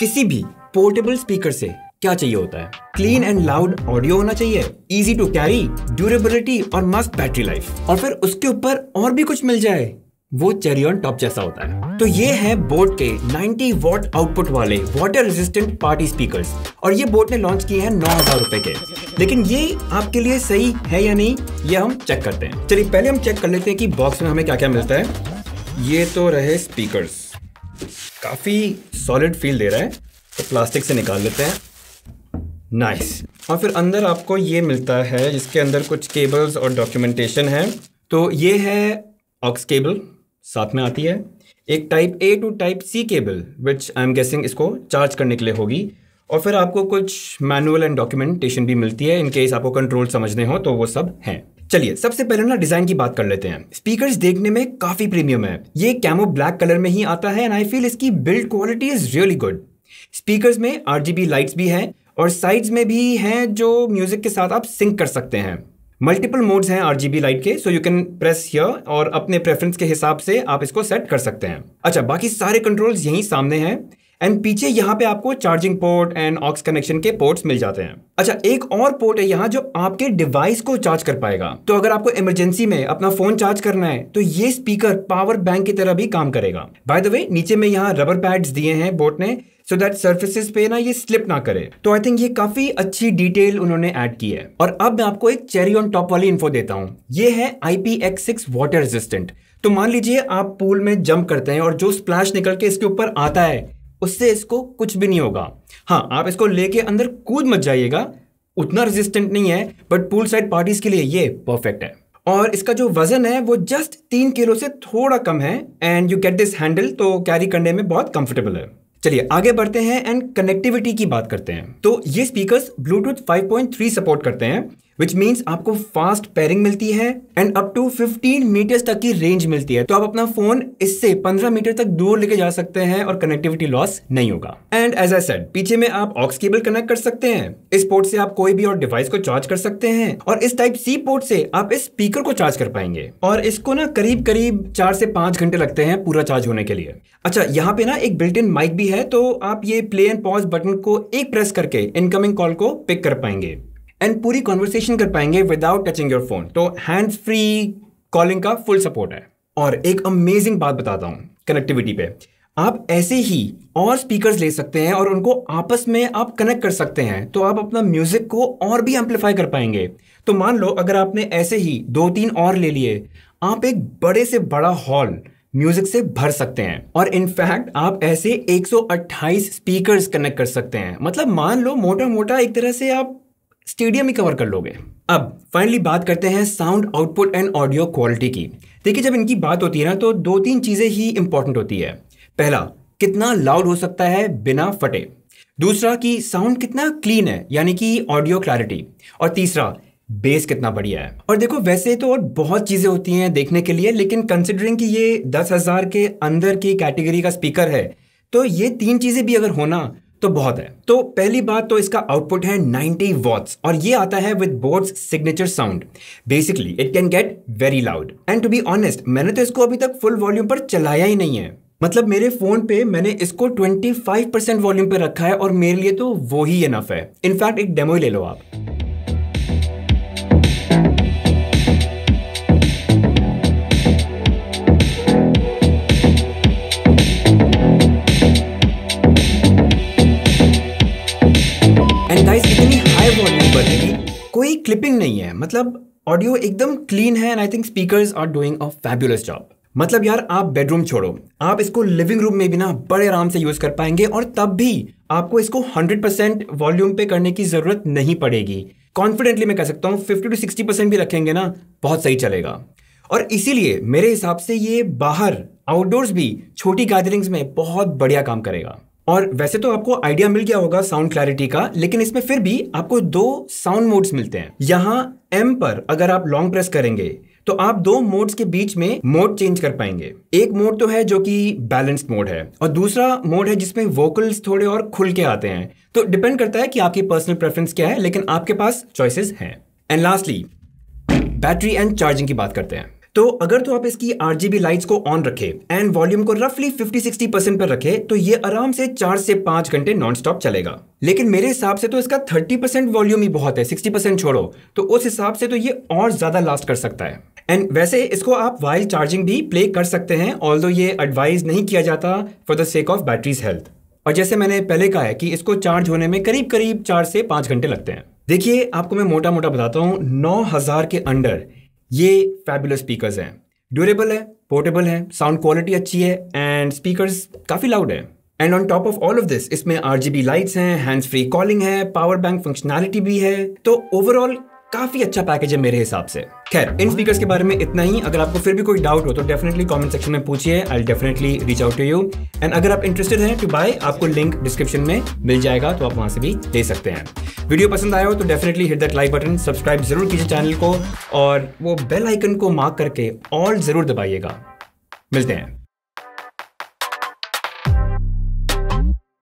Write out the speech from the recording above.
किसी भी portable speaker से क्या चाहिए होता है क्लीन एंड लाउड ऑडियो होना चाहिए इजी टू कैरी ड्यूरेबिलिटी और मस्त बैटरी लाइफ और फिर उसके ऊपर और भी कुछ मिल जाए वो चेरी ऑन टॉप जैसा होता है तो ये है बोट के 90 वॉट आउटपुट वाले वाटर रेजिस्टेंट पार्टी स्पीकर्स और ये बोट ने लॉन्च किए हैं नौ हजार रुपए के लेकिन ये आपके लिए सही है या नहीं ये हम चेक करते हैं चलिए पहले हम चेक कर लेते हैं कि बॉक्स में हमें क्या क्या मिलता है ये तो रहे स्पीकर काफी सॉलिड फील दे रहा है तो प्लास्टिक से निकाल लेते हैं नाइस और फिर अंदर आपको ये मिलता है जिसके अंदर कुछ केबल्स और डॉक्यूमेंटेशन है तो ये है ऑक्स केबल साथ में आती है एक type A to type C cable which I am guessing इसको चार्ज करने के लिए होगी और फिर आपको कुछ मैनुअल एंड डॉक्यूमेंटेशन भी मिलती है इन केस आपको कंट्रोल समझने हो तो वो सब हैं चलिए सबसे पहले ना डिजाइन की बात कर लेते हैं स्पीकर्स देखने में काफी प्रीमियम है ये कैमो ब्लैक कलर में ही आता है एंड आई फील इसकी build quality is really good speakers में आर लाइट्स भी हैं और साइड्स में भी हैं जो म्यूजिक के साथ आप सिंक कर सकते हैं मल्टीपल मोड्स हैं आरजीबी लाइट के so you can press here और अपने प्रेफरेंस के हिसाब से आप इसको सेट कर सकते हैं अच्छा बाकी सारे कंट्रोल्स यहीं सामने हैं एंड पीछे यहाँ पे आपको charging port and aux connection के पोर्ट्स मिल जाते हैं अच्छा एक और पोर्ट है यहाँ जो आपके डिवाइस को चार्ज कर पाएगा तो अगर आपको इमरजेंसी में अपना फोन चार्ज करना है तो ये स्पीकर पावर बैंक की तरह भी काम करेगा बाय द वे नीचे में यहाँ रबर पैड्स दिए हैं बोट ने सो दैट सर्फेसिस पे ना ये स्लिप ना करे तो आई थिंक ये काफी अच्छी डिटेल उन्होंने ऐड की है और अब मैं आपको एक चेरी ऑन टॉप वाली इन्फो देता हूँ ये है I P X six water resistant तो मान लीजिए आप पूल में जंप करते हैं और जो स्प्लैश निकल के इसके ऊपर आता है उससे इसको कुछ भी नहीं होगा हाँ आप इसको लेके अंदर कूद मत जाइएगा उतना रेजिस्टेंट नहीं है बट पूल साइड पार्टीज के लिए ये परफेक्ट है और इसका जो वजन है वो जस्ट तीन किलो से थोड़ा कम है and you get this handle तो कैरी करने में बहुत कंफर्टेबल है चलिए आगे बढ़ते हैं एंड कनेक्टिविटी की बात करते हैं तो ये स्पीकर्स ब्लूटूथ 5.3 सपोर्ट करते हैं विच मीन्स आपको फास्ट पेरिंग मिलती है एंड अप टू 15 मीटर्स तक की रेंज मिलती है तो आप अपना फोन इससे 15 मीटर तक दूर लेके जा सकते हैं और कनेक्टिविटी लॉस नहीं होगा एंड एज आई सेड पीछे में आप ऑक्स केबल कनेक्ट कर सकते हैं इस पोर्ट से आप कोई भी और डिवाइस को चार्ज कर सकते हैं और इस टाइप सी पोर्ट से आप इस स्पीकर को चार्ज कर पाएंगे और इसको ना करीब करीब चार से पांच घंटे लगते हैं पूरा चार्ज होने के लिए अच्छा यहाँ पे ना एक बिल्ट इन माइक भी है तो आप ये प्ले एंड पॉज बटन को एक प्रेस करके इनकमिंग कॉल को पिक कर पाएंगे एंड पूरी कॉन्वर्सेशन कर पाएंगे विदाउट टचिंग योर फोन तो हैंड्स फ्री कॉलिंग का फुल सपोर्ट है और एक अमेजिंग बात बताता हूँ कनेक्टिविटी पे आप ऐसे ही और स्पीकर्स ले सकते हैं और उनको आपस में आप कनेक्ट कर सकते हैं तो आप अपना म्यूजिक को और भी एम्पलीफाई कर पाएंगे तो मान लो अगर आपने ऐसे ही दो तीन और ले लिए आप एक बड़े से बड़ा हॉल म्यूजिक से भर सकते हैं और इनफैक्ट आप ऐसे 128 स्पीकर्स कनेक्ट कर सकते हैं मतलब मान लो मोटा मोटा एक तरह से आप स्टेडियम ही कवर कर लोगे अब फाइनली बात करते हैं sound output and audio quality की देखिए जब इनकी बात होती है ना तो दो तीन चीज़ें ही इंपॉर्टेंट होती है पहला कितना लाउड हो सकता है बिना फटे दूसरा कि साउंड कितना क्लीन है यानी कि ऑडियो क्लैरिटी और तीसरा बेस कितना बढ़िया है और देखो वैसे तो और बहुत चीज़ें होती हैं देखने के लिए लेकिन कंसिडरिंग कि ये दस हज़ार के अंदर की कैटेगरी का स्पीकर है तो ये तीन चीज़ें भी अगर होना तो बहुत है तो पहली बात तो इसका आउटपुट है 90 वॉट्स और ये आता है with boAt's signature sound basically it can get very loud and to be honest मैंने तो इसको अभी तक फुल वॉल्यूम पर चलाया ही नहीं है मतलब मेरे फोन पे मैंने इसको 25% वॉल्यूम पे रखा है और मेरे लिए तो वो ही इनफ है इनफैक्ट एक डेमो ही ले लो आप क्लिपिंग नहीं है मतलब ऑडियो एकदम क्लीन है and I think speakers are doing a fabulous job मतलब यार आप बेडरूम छोड़ो आप इसको लिविंग रूम में भी ना बड़े आराम से यूज़ कर पाएंगे और तब भी आपको इसको 100% वॉल्यूम पे करने की ज़रूरत नहीं पड़ेगी कॉन्फिडेंटली मैं कह सकता हूँ 50 टू 60 परसेंट भी रखेंगे ना बहुत सही चलेगा और इसीलिए मेरे हिसाब से ये बाहर आउटडोर्स भी छोटी गैदरिंग्स में बहुत बढ़िया काम करेगा और वैसे तो आपको आइडिया मिल गया होगा साउंड क्लैरिटी का लेकिन इसमें फिर भी आपको दो साउंड मोड्स मिलते हैं यहाँ एम पर अगर आप लॉन्ग प्रेस करेंगे तो आप दो मोड्स के बीच में मोड चेंज कर पाएंगे एक मोड तो है जो कि बैलेंस्ड मोड है और दूसरा मोड है जिसमें वोकल्स थोड़े और खुल के आते हैं तो डिपेंड करता है कि आपकी पर्सनल प्रेफरेंस क्या है लेकिन आपके पास चॉइसेस हैं and lastly battery and charging की बात करते हैं तो अगर तो आप इसकी आरजीबी लाइट्स को ऑन रखें एंड वॉल्यूम को रफली 50-60 परसेंट पर रखें तो ये आराम से चार से पांच घंटे नॉन स्टॉप चलेगा लेकिन मेरे हिसाब से तो इसका 30 परसेंट वॉल्यूम ही बहुत है 60 परसेंट छोड़ो तो उस हिसाब से तो ये और ज्यादा लास्ट कर सकता है एंड वैसे इसको आप वाइल चार्जिंग भी प्ले कर सकते हैं ऑल दो ये एडवाइज नहीं किया जाता for the sake of battery's health और जैसे मैंने पहले कहा है कि इसको चार्ज होने में करीब करीब चार से पांच घंटे लगते हैं देखिए आपको मैं मोटा मोटा बताता हूँ नौ हज़ार के अंडर ये फैबुलस स्पीकर्स हैं ड्यूरेबल है पोर्टेबल है साउंड क्वालिटी अच्छी है एंड स्पीकर काफ़ी लाउड है and on top of all of this इसमें आर जी बी लाइट्स हैं हैंड्स फ्री कॉलिंग है पावर बैंक फंक्शनैलिटी भी है तो ओवरऑल काफी अच्छा पैकेज है मेरे हिसाब से खैर इन स्पीकर्स के बारे में इतना ही अगर आपको फिर भी कोई डाउट हो तो डेफिनेटली कमेंट सेक्शन में पूछिए I definitely reach out to you and अगर आप इंटरेस्टेड हैं टू बाय आपको लिंक डिस्क्रिप्शन में मिल जाएगा तो आप वहां से भी ले सकते हैं वीडियो पसंद आया हो तो definitely hit that like button subscribe जरूर कीजिए चैनल को और वो बेल आइकन को मार्क करके ऑल जरूर दबाइएगा मिलते हैं